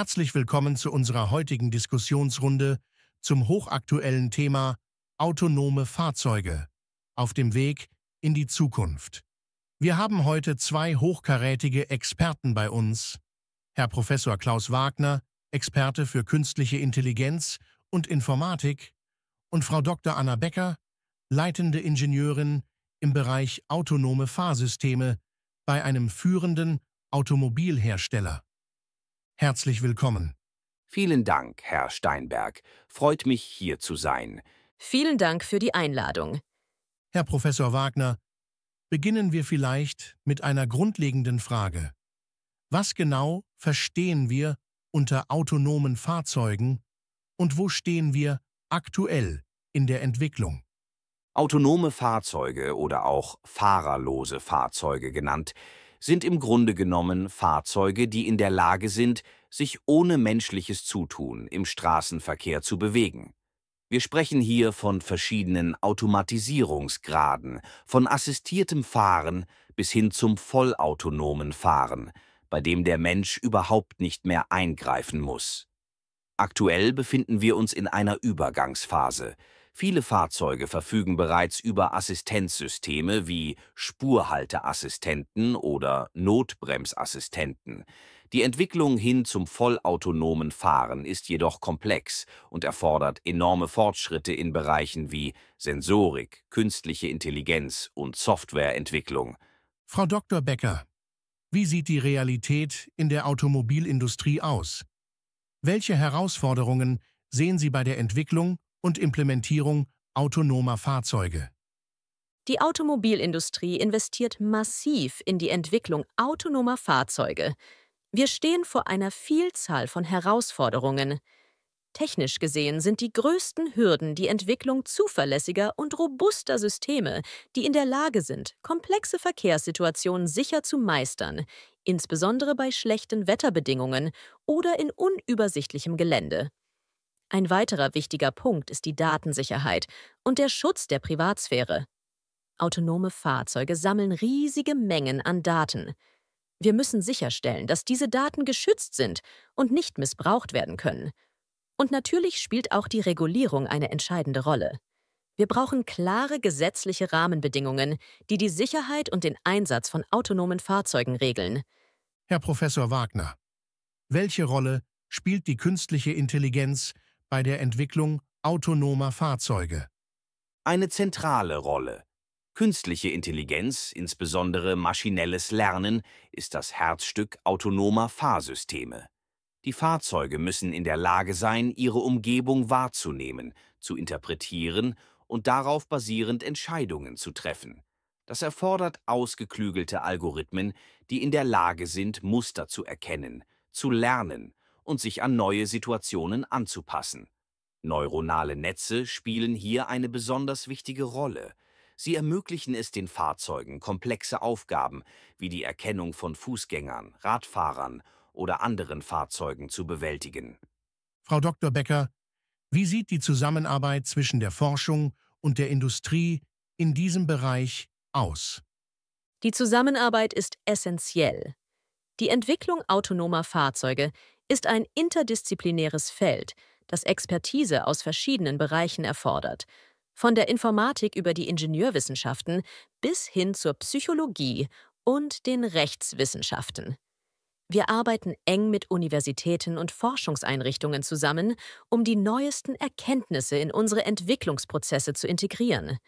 Herzlich willkommen zu unserer heutigen Diskussionsrunde zum hochaktuellen Thema autonome Fahrzeuge auf dem Weg in die Zukunft. Wir haben heute zwei hochkarätige Experten bei uns, Herr Professor Klaus Wagner, Experte für künstliche Intelligenz und Informatik, und Frau Dr. Anna Becker, leitende Ingenieurin im Bereich autonome Fahrsysteme bei einem führenden Automobilhersteller. Herzlich willkommen. Vielen Dank, Herr Steinberg. Freut mich, hier zu sein. Vielen Dank für die Einladung. Herr Professor Wagner, beginnen wir vielleicht mit einer grundlegenden Frage. Was genau verstehen wir unter autonomen Fahrzeugen und wo stehen wir aktuell in der Entwicklung? Autonome Fahrzeuge oder auch fahrerlose Fahrzeuge genannt sind im Grunde genommen Fahrzeuge, die in der Lage sind, sich ohne menschliches Zutun im Straßenverkehr zu bewegen. Wir sprechen hier von verschiedenen Automatisierungsgraden, von assistiertem Fahren bis hin zum vollautonomen Fahren, bei dem der Mensch überhaupt nicht mehr eingreifen muss. Aktuell befinden wir uns in einer Übergangsphase, Viele Fahrzeuge verfügen bereits über Assistenzsysteme wie Spurhalteassistenten oder Notbremsassistenten. Die Entwicklung hin zum vollautonomen Fahren ist jedoch komplex und erfordert enorme Fortschritte in Bereichen wie Sensorik, künstliche Intelligenz und Softwareentwicklung. Frau Dr. Becker, wie sieht die Realität in der Automobilindustrie aus? Welche Herausforderungen sehen Sie bei der Entwicklung und Implementierung autonomer Fahrzeuge. Die Automobilindustrie investiert massiv in die Entwicklung autonomer Fahrzeuge. Wir stehen vor einer Vielzahl von Herausforderungen. Technisch gesehen sind die größten Hürden die Entwicklung zuverlässiger und robuster Systeme, die in der Lage sind, komplexe Verkehrssituationen sicher zu meistern, insbesondere bei schlechten Wetterbedingungen oder in unübersichtlichem Gelände. Ein weiterer wichtiger Punkt ist die Datensicherheit und der Schutz der Privatsphäre. Autonome Fahrzeuge sammeln riesige Mengen an Daten. Wir müssen sicherstellen, dass diese Daten geschützt sind und nicht missbraucht werden können. Und natürlich spielt auch die Regulierung eine entscheidende Rolle. Wir brauchen klare gesetzliche Rahmenbedingungen, die die Sicherheit und den Einsatz von autonomen Fahrzeugen regeln. Herr Professor Wagner, welche Rolle spielt die künstliche Intelligenz bei der Entwicklung autonomer Fahrzeuge. Eine zentrale Rolle. Künstliche Intelligenz, insbesondere maschinelles Lernen, ist das Herzstück autonomer Fahrsysteme. Die Fahrzeuge müssen in der Lage sein, ihre Umgebung wahrzunehmen, zu interpretieren und darauf basierend Entscheidungen zu treffen. Das erfordert ausgeklügelte Algorithmen, die in der Lage sind, Muster zu erkennen, zu lernen und sich an neue Situationen anzupassen. Neuronale Netze spielen hier eine besonders wichtige Rolle. Sie ermöglichen es den Fahrzeugen, komplexe Aufgaben wie die Erkennung von Fußgängern, Radfahrern oder anderen Fahrzeugen zu bewältigen. Frau Dr. Becker, wie sieht die Zusammenarbeit zwischen der Forschung und der Industrie in diesem Bereich aus? Die Zusammenarbeit ist essentiell. Die Entwicklung autonomer Fahrzeuge ist ein interdisziplinäres Feld, das Expertise aus verschiedenen Bereichen erfordert, von der Informatik über die Ingenieurwissenschaften bis hin zur Psychologie und den Rechtswissenschaften. Wir arbeiten eng mit Universitäten und Forschungseinrichtungen zusammen, um die neuesten Erkenntnisse in unsere Entwicklungsprozesse zu integrieren.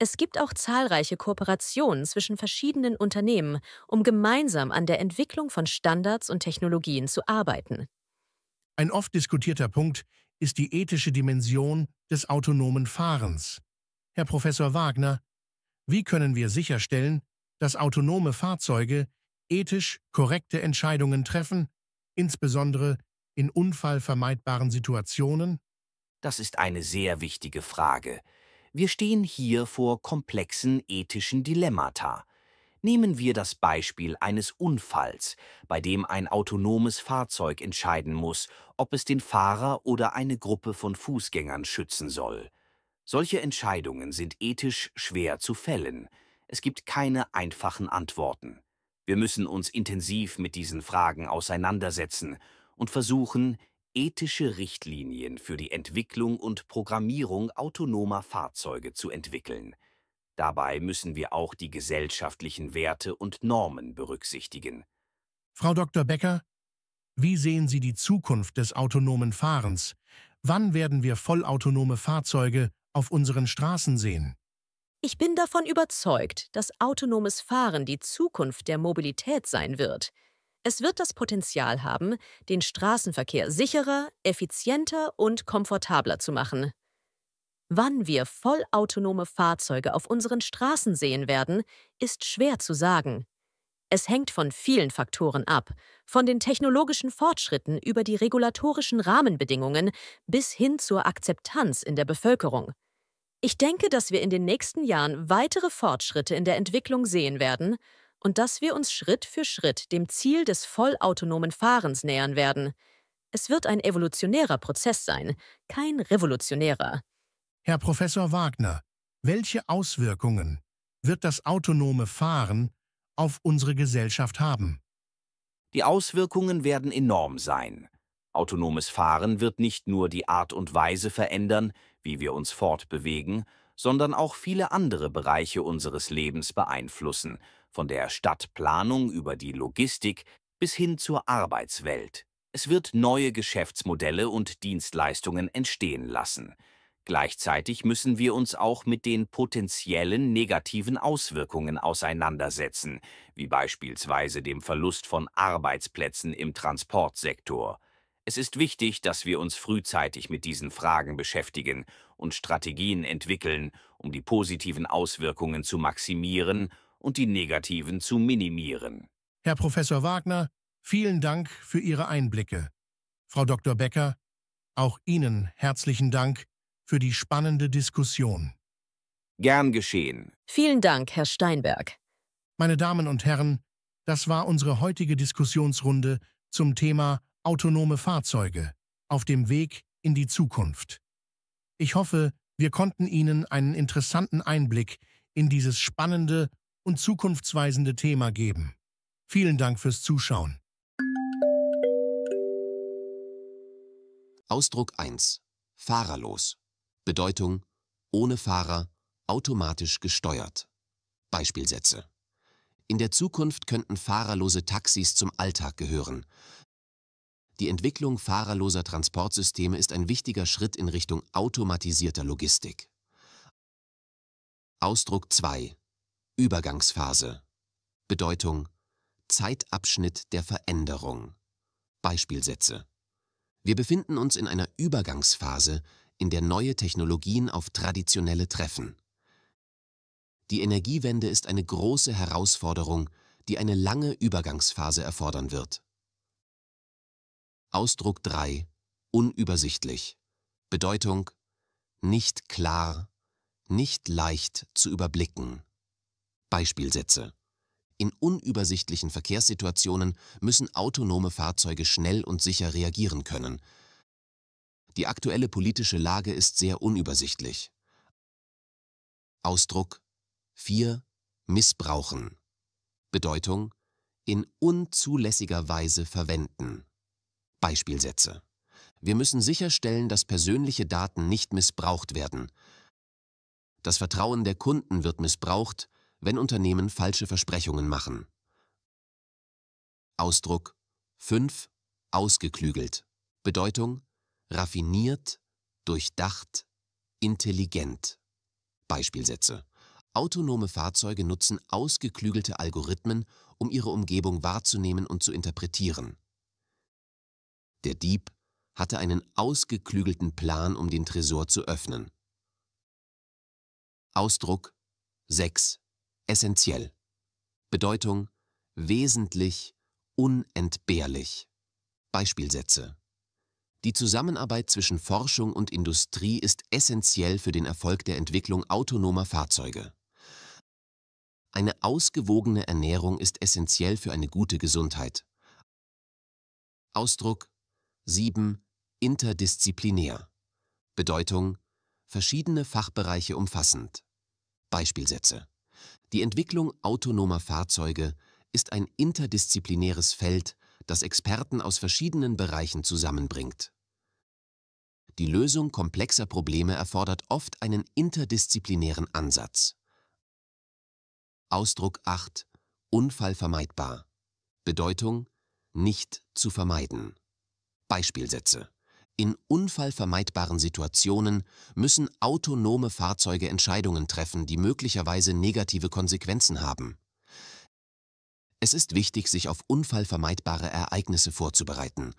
Es gibt auch zahlreiche Kooperationen zwischen verschiedenen Unternehmen, um gemeinsam an der Entwicklung von Standards und Technologien zu arbeiten. Ein oft diskutierter Punkt ist die ethische Dimension des autonomen Fahrens. Herr Professor Wagner, wie können wir sicherstellen, dass autonome Fahrzeuge ethisch korrekte Entscheidungen treffen, insbesondere in unfallvermeidbaren Situationen? Das ist eine sehr wichtige Frage. Wir stehen hier vor komplexen ethischen Dilemmata. Nehmen wir das Beispiel eines Unfalls, bei dem ein autonomes Fahrzeug entscheiden muss, ob es den Fahrer oder eine Gruppe von Fußgängern schützen soll. Solche Entscheidungen sind ethisch schwer zu fällen. Es gibt keine einfachen Antworten. Wir müssen uns intensiv mit diesen Fragen auseinandersetzen und versuchen, ethische Richtlinien für die Entwicklung und Programmierung autonomer Fahrzeuge zu entwickeln. Dabei müssen wir auch die gesellschaftlichen Werte und Normen berücksichtigen. Frau Dr. Becker, wie sehen Sie die Zukunft des autonomen Fahrens? Wann werden wir vollautonome Fahrzeuge auf unseren Straßen sehen? Ich bin davon überzeugt, dass autonomes Fahren die Zukunft der Mobilität sein wird. Es wird das Potenzial haben, den Straßenverkehr sicherer, effizienter und komfortabler zu machen. Wann wir vollautonome Fahrzeuge auf unseren Straßen sehen werden, ist schwer zu sagen. Es hängt von vielen Faktoren ab, von den technologischen Fortschritten über die regulatorischen Rahmenbedingungen bis hin zur Akzeptanz in der Bevölkerung. Ich denke, dass wir in den nächsten Jahren weitere Fortschritte in der Entwicklung sehen werden und dass wir uns Schritt für Schritt dem Ziel des vollautonomen Fahrens nähern werden. Es wird ein evolutionärer Prozess sein, kein revolutionärer. Herr Professor Wagner, welche Auswirkungen wird das autonome Fahren auf unsere Gesellschaft haben? Die Auswirkungen werden enorm sein. Autonomes Fahren wird nicht nur die Art und Weise verändern, wie wir uns fortbewegen, sondern auch viele andere Bereiche unseres Lebens beeinflussen, von der Stadtplanung über die Logistik bis hin zur Arbeitswelt. Es wird neue Geschäftsmodelle und Dienstleistungen entstehen lassen. Gleichzeitig müssen wir uns auch mit den potenziellen negativen Auswirkungen auseinandersetzen, wie beispielsweise dem Verlust von Arbeitsplätzen im Transportsektor. Es ist wichtig, dass wir uns frühzeitig mit diesen Fragen beschäftigen und Strategien entwickeln, um die positiven Auswirkungen zu maximieren und die negativen zu minimieren. Herr Professor Wagner, vielen Dank für Ihre Einblicke. Frau Dr. Becker, auch Ihnen herzlichen Dank für die spannende Diskussion. Gern geschehen. Vielen Dank, Herr Steinberg. Meine Damen und Herren, das war unsere heutige Diskussionsrunde zum Thema autonome Fahrzeuge auf dem Weg in die Zukunft. Ich hoffe, wir konnten Ihnen einen interessanten Einblick in dieses spannende und zukunftsweisende Thema geben. Vielen Dank fürs Zuschauen. Ausdruck 1. Fahrerlos. Bedeutung ohne Fahrer, automatisch gesteuert. Beispielsätze. In der Zukunft könnten fahrerlose Taxis zum Alltag gehören. Die Entwicklung fahrerloser Transportsysteme ist ein wichtiger Schritt in Richtung automatisierter Logistik. Ausdruck 2. Übergangsphase. Bedeutung Zeitabschnitt der Veränderung. Beispielsätze. Wir befinden uns in einer Übergangsphase, in der neue Technologien auf traditionelle treffen. Die Energiewende ist eine große Herausforderung, die eine lange Übergangsphase erfordern wird. Ausdruck 3. Unübersichtlich. Bedeutung nicht klar, nicht leicht zu überblicken. Beispielsätze. In unübersichtlichen Verkehrssituationen müssen autonome Fahrzeuge schnell und sicher reagieren können. Die aktuelle politische Lage ist sehr unübersichtlich. Ausdruck 4. Missbrauchen. Bedeutung in unzulässiger Weise verwenden. Beispielsätze. Wir müssen sicherstellen, dass persönliche Daten nicht missbraucht werden. Das Vertrauen der Kunden wird missbraucht, wenn Unternehmen falsche Versprechungen machen. Ausdruck 5. Ausgeklügelt. Bedeutung raffiniert, durchdacht, intelligent. Beispielsätze. Autonome Fahrzeuge nutzen ausgeklügelte Algorithmen, um ihre Umgebung wahrzunehmen und zu interpretieren. Der Dieb hatte einen ausgeklügelten Plan, um den Tresor zu öffnen. Ausdruck 6 essentiell. Bedeutung wesentlich, unentbehrlich. Beispielsätze. Die Zusammenarbeit zwischen Forschung und Industrie ist essentiell für den Erfolg der Entwicklung autonomer Fahrzeuge. Eine ausgewogene Ernährung ist essentiell für eine gute Gesundheit. Ausdruck 7. Interdisziplinär. Bedeutung verschiedene Fachbereiche umfassend. Beispielsätze die Entwicklung autonomer Fahrzeuge ist ein interdisziplinäres Feld, das Experten aus verschiedenen Bereichen zusammenbringt. Die Lösung komplexer Probleme erfordert oft einen interdisziplinären Ansatz. Ausdruck 8 Unfallvermeidbar Bedeutung nicht zu vermeiden Beispielsätze in unfallvermeidbaren Situationen müssen autonome Fahrzeuge Entscheidungen treffen, die möglicherweise negative Konsequenzen haben. Es ist wichtig, sich auf unfallvermeidbare Ereignisse vorzubereiten.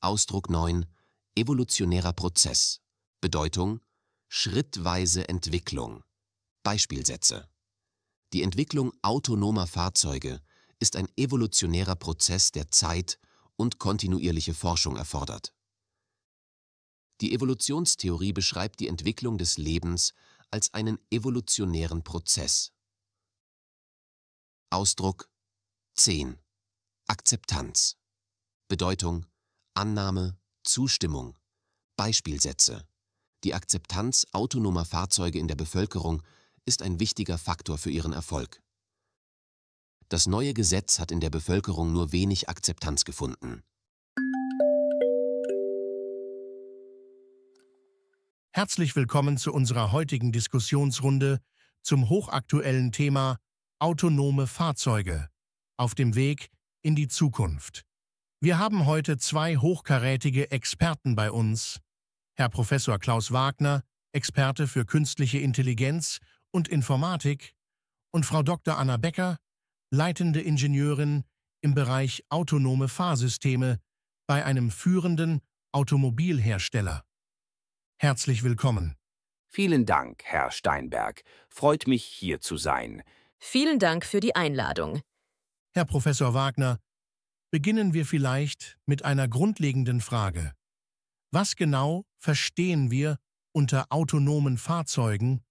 Ausdruck 9 Evolutionärer Prozess Bedeutung Schrittweise Entwicklung Beispielsätze Die Entwicklung autonomer Fahrzeuge ist ein evolutionärer Prozess, der Zeit und kontinuierliche Forschung erfordert. Die Evolutionstheorie beschreibt die Entwicklung des Lebens als einen evolutionären Prozess. Ausdruck 10. Akzeptanz. Bedeutung Annahme, Zustimmung. Beispielsätze. Die Akzeptanz autonomer Fahrzeuge in der Bevölkerung ist ein wichtiger Faktor für ihren Erfolg. Das neue Gesetz hat in der Bevölkerung nur wenig Akzeptanz gefunden. Herzlich willkommen zu unserer heutigen Diskussionsrunde zum hochaktuellen Thema autonome Fahrzeuge auf dem Weg in die Zukunft. Wir haben heute zwei hochkarätige Experten bei uns. Herr Professor Klaus Wagner, Experte für künstliche Intelligenz und Informatik, und Frau Dr. Anna Becker, leitende Ingenieurin im Bereich autonome Fahrsysteme bei einem führenden Automobilhersteller. Herzlich willkommen. Vielen Dank, Herr Steinberg. Freut mich, hier zu sein. Vielen Dank für die Einladung. Herr Professor Wagner, beginnen wir vielleicht mit einer grundlegenden Frage. Was genau verstehen wir unter autonomen Fahrzeugen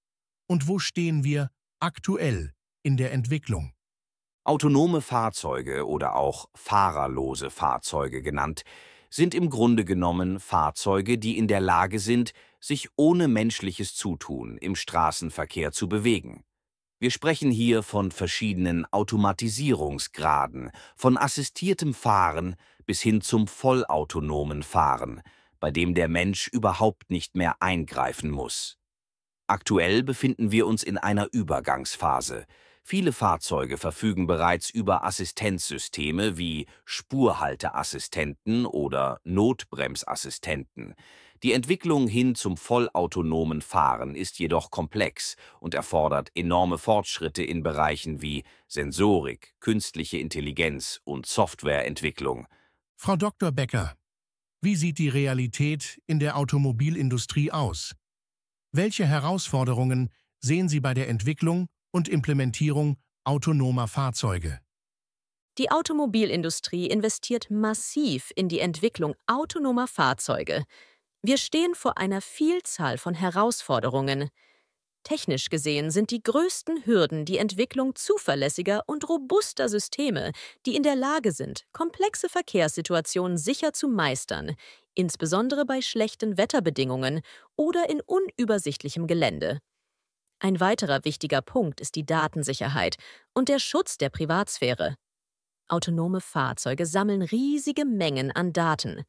und wo stehen wir aktuell in der Entwicklung? Autonome Fahrzeuge oder auch fahrerlose Fahrzeuge genannt, sind im Grunde genommen Fahrzeuge, die in der Lage sind, sich ohne menschliches Zutun im Straßenverkehr zu bewegen. Wir sprechen hier von verschiedenen Automatisierungsgraden, von assistiertem Fahren bis hin zum vollautonomen Fahren, bei dem der Mensch überhaupt nicht mehr eingreifen muss. Aktuell befinden wir uns in einer Übergangsphase. Viele Fahrzeuge verfügen bereits über Assistenzsysteme wie Spurhalteassistenten oder Notbremsassistenten. Die Entwicklung hin zum vollautonomen Fahren ist jedoch komplex und erfordert enorme Fortschritte in Bereichen wie Sensorik, künstliche Intelligenz und Softwareentwicklung. Frau Dr. Becker, wie sieht die Realität in der Automobilindustrie aus? Welche Herausforderungen sehen Sie bei der Entwicklung und Implementierung autonomer Fahrzeuge. Die Automobilindustrie investiert massiv in die Entwicklung autonomer Fahrzeuge. Wir stehen vor einer Vielzahl von Herausforderungen. Technisch gesehen sind die größten Hürden die Entwicklung zuverlässiger und robuster Systeme, die in der Lage sind, komplexe Verkehrssituationen sicher zu meistern, insbesondere bei schlechten Wetterbedingungen oder in unübersichtlichem Gelände. Ein weiterer wichtiger Punkt ist die Datensicherheit und der Schutz der Privatsphäre. Autonome Fahrzeuge sammeln riesige Mengen an Daten.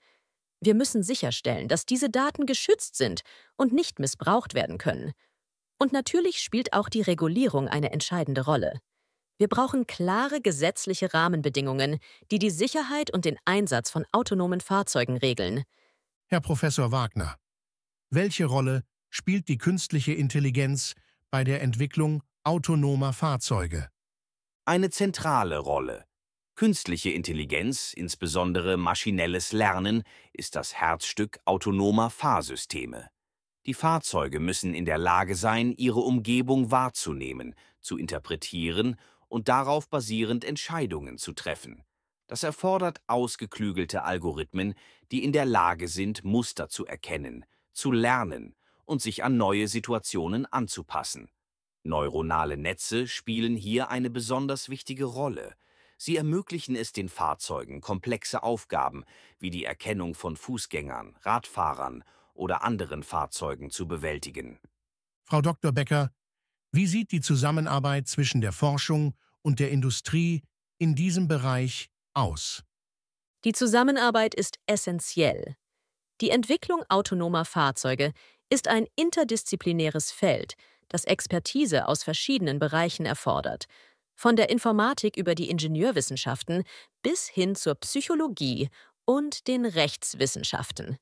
Wir müssen sicherstellen, dass diese Daten geschützt sind und nicht missbraucht werden können. Und natürlich spielt auch die Regulierung eine entscheidende Rolle. Wir brauchen klare gesetzliche Rahmenbedingungen, die die Sicherheit und den Einsatz von autonomen Fahrzeugen regeln. Herr Professor Wagner, welche Rolle spielt die künstliche Intelligenz bei der Entwicklung autonomer Fahrzeuge. Eine zentrale Rolle. Künstliche Intelligenz, insbesondere maschinelles Lernen, ist das Herzstück autonomer Fahrsysteme. Die Fahrzeuge müssen in der Lage sein, ihre Umgebung wahrzunehmen, zu interpretieren und darauf basierend Entscheidungen zu treffen. Das erfordert ausgeklügelte Algorithmen, die in der Lage sind, Muster zu erkennen, zu lernen und sich an neue Situationen anzupassen. Neuronale Netze spielen hier eine besonders wichtige Rolle. Sie ermöglichen es den Fahrzeugen, komplexe Aufgaben wie die Erkennung von Fußgängern, Radfahrern oder anderen Fahrzeugen zu bewältigen. Frau Dr. Becker, wie sieht die Zusammenarbeit zwischen der Forschung und der Industrie in diesem Bereich aus? Die Zusammenarbeit ist essentiell. Die Entwicklung autonomer Fahrzeuge ist ein interdisziplinäres Feld, das Expertise aus verschiedenen Bereichen erfordert, von der Informatik über die Ingenieurwissenschaften bis hin zur Psychologie und den Rechtswissenschaften.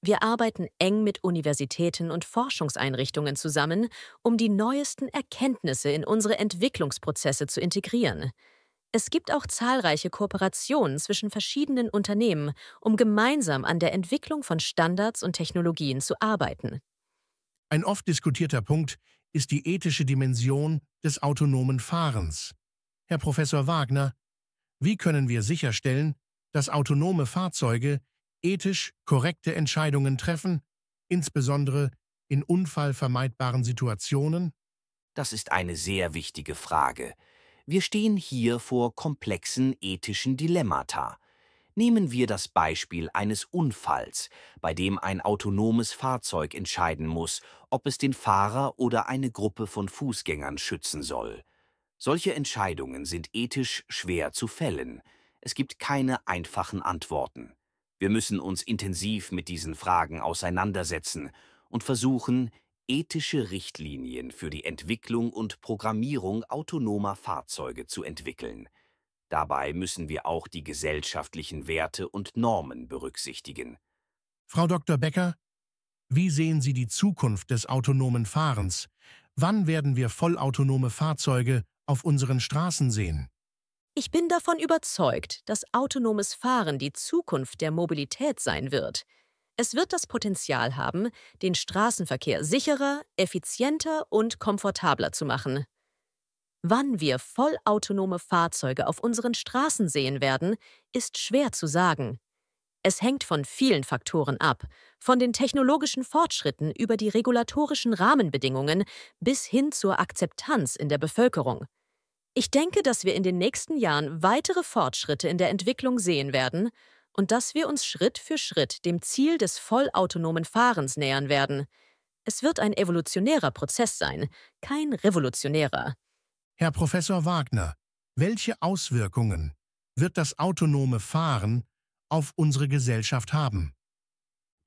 Wir arbeiten eng mit Universitäten und Forschungseinrichtungen zusammen, um die neuesten Erkenntnisse in unsere Entwicklungsprozesse zu integrieren. Es gibt auch zahlreiche Kooperationen zwischen verschiedenen Unternehmen, um gemeinsam an der Entwicklung von Standards und Technologien zu arbeiten. Ein oft diskutierter Punkt ist die ethische Dimension des autonomen Fahrens. Herr Professor Wagner, wie können wir sicherstellen, dass autonome Fahrzeuge ethisch korrekte Entscheidungen treffen, insbesondere in unfallvermeidbaren Situationen? Das ist eine sehr wichtige Frage. Wir stehen hier vor komplexen ethischen Dilemmata. Nehmen wir das Beispiel eines Unfalls, bei dem ein autonomes Fahrzeug entscheiden muss, ob es den Fahrer oder eine Gruppe von Fußgängern schützen soll. Solche Entscheidungen sind ethisch schwer zu fällen. Es gibt keine einfachen Antworten. Wir müssen uns intensiv mit diesen Fragen auseinandersetzen und versuchen, ethische Richtlinien für die Entwicklung und Programmierung autonomer Fahrzeuge zu entwickeln. Dabei müssen wir auch die gesellschaftlichen Werte und Normen berücksichtigen. Frau Dr. Becker, wie sehen Sie die Zukunft des autonomen Fahrens? Wann werden wir vollautonome Fahrzeuge auf unseren Straßen sehen? Ich bin davon überzeugt, dass autonomes Fahren die Zukunft der Mobilität sein wird. Es wird das Potenzial haben, den Straßenverkehr sicherer, effizienter und komfortabler zu machen. Wann wir vollautonome Fahrzeuge auf unseren Straßen sehen werden, ist schwer zu sagen. Es hängt von vielen Faktoren ab, von den technologischen Fortschritten über die regulatorischen Rahmenbedingungen bis hin zur Akzeptanz in der Bevölkerung. Ich denke, dass wir in den nächsten Jahren weitere Fortschritte in der Entwicklung sehen werden und dass wir uns Schritt für Schritt dem Ziel des vollautonomen Fahrens nähern werden. Es wird ein evolutionärer Prozess sein, kein revolutionärer. Herr Professor Wagner, welche Auswirkungen wird das autonome Fahren auf unsere Gesellschaft haben?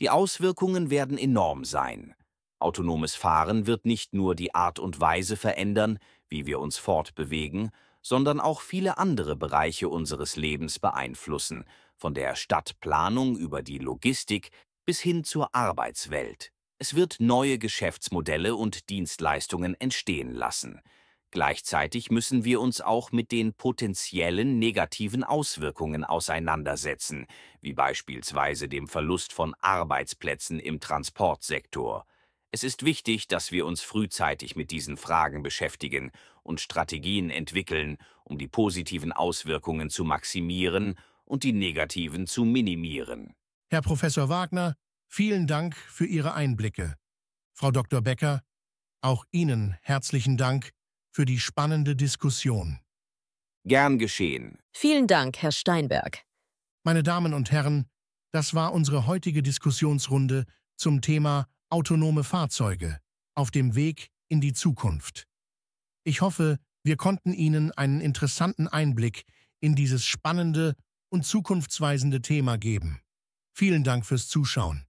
Die Auswirkungen werden enorm sein. Autonomes Fahren wird nicht nur die Art und Weise verändern, wie wir uns fortbewegen, sondern auch viele andere Bereiche unseres Lebens beeinflussen, von der Stadtplanung über die Logistik bis hin zur Arbeitswelt. Es wird neue Geschäftsmodelle und Dienstleistungen entstehen lassen. Gleichzeitig müssen wir uns auch mit den potenziellen negativen Auswirkungen auseinandersetzen, wie beispielsweise dem Verlust von Arbeitsplätzen im Transportsektor. Es ist wichtig, dass wir uns frühzeitig mit diesen Fragen beschäftigen und Strategien entwickeln, um die positiven Auswirkungen zu maximieren und die negativen zu minimieren. Herr Professor Wagner, vielen Dank für Ihre Einblicke. Frau Dr. Becker, auch Ihnen herzlichen Dank für die spannende Diskussion. Gern geschehen. Vielen Dank, Herr Steinberg. Meine Damen und Herren, das war unsere heutige Diskussionsrunde zum Thema autonome Fahrzeuge auf dem Weg in die Zukunft. Ich hoffe, wir konnten Ihnen einen interessanten Einblick in dieses spannende und zukunftsweisende Thema geben. Vielen Dank fürs Zuschauen.